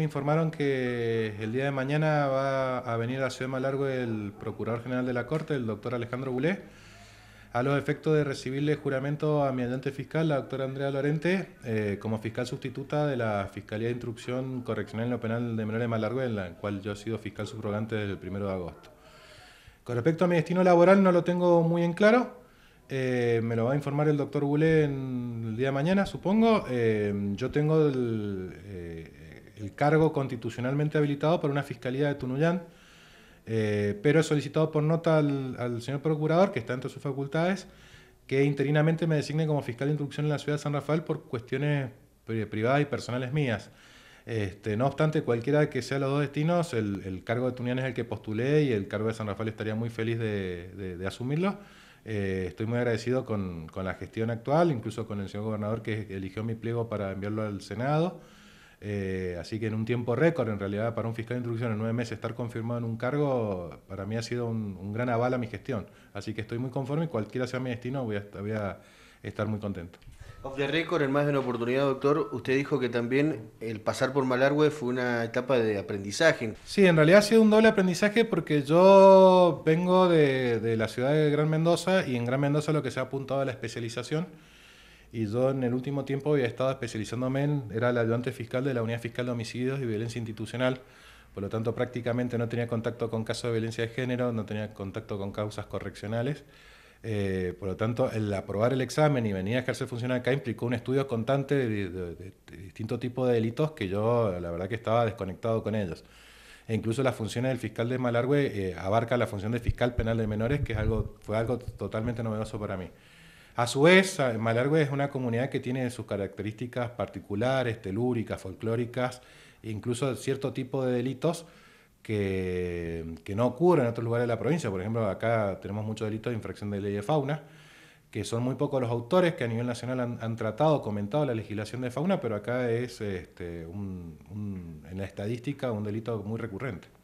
Me informaron que el día de mañana va a venir a Ciudad Malargo el Procurador General de la Corte, el doctor Alejandro Bulé, a los efectos de recibirle juramento a mi ayudante fiscal, la doctora Andrea Lorente, eh, como fiscal sustituta de la Fiscalía de Instrucción Correccional en lo Penal de Menores de Malargo, en la cual yo he sido fiscal subrogante desde el 1 de agosto. Con respecto a mi destino laboral no lo tengo muy en claro, eh, me lo va a informar el doctor Bulé el día de mañana, supongo. Eh, yo tengo el, el cargo constitucionalmente habilitado por una fiscalía de Tunuyán, eh, pero he solicitado por nota al, señor procurador, que está entre sus facultades, que interinamente me designe como fiscal de instrucción en la ciudad de San Rafael por cuestiones privadas y personales mías. Este, no obstante, cualquiera que sea los dos destinos, el, cargo de Tunuyán es el que postulé y el cargo de San Rafael estaría muy feliz de, asumirlo. Eh, estoy muy agradecido con, con, la gestión actual, incluso con el señor gobernador que eligió mi pliego para enviarlo al Senado. Eh, así que en un tiempo récord, en realidad, para un fiscal de instrucción en nueve meses estar confirmado en un cargo, para mí ha sido un, gran aval a mi gestión. Así que estoy muy conforme y cualquiera sea mi destino, voy a, voy a estar muy contento. Off the record, en más de una oportunidad, doctor, usted dijo que también el pasar por Malargüe fue una etapa de aprendizaje. Sí, en realidad ha sido un doble aprendizaje porque yo vengo de, de la ciudad de Gran Mendoza y en Gran Mendoza lo que se ha apuntado a la especialización. Y yo en el último tiempo había estado especializándome en, era el ayudante fiscal de la Unidad Fiscal de Homicidios y Violencia Institucional. Por lo tanto, prácticamente no tenía contacto con casos de violencia de género, no tenía contacto con causas correccionales. Eh, por lo tanto, el aprobar el examen y venir a ejercer función acá implicó un estudio constante de, distintos tipos de delitos que yo, la verdad, que estaba desconectado con ellos. E incluso las funciones del fiscal de Malargüe eh, abarca la función de fiscal penal de menores, que es algo, fue algo totalmente novedoso para mí. A su vez, Malargüe es una comunidad que tiene sus características particulares, telúricas, folclóricas, incluso cierto tipo de delitos que, no ocurren en otros lugares de la provincia. Por ejemplo, acá tenemos muchos delitos de infracción de ley de fauna, que son muy pocos los autores que a nivel nacional han, tratado, comentado la legislación de fauna, pero acá es este, en la estadística un delito muy recurrente.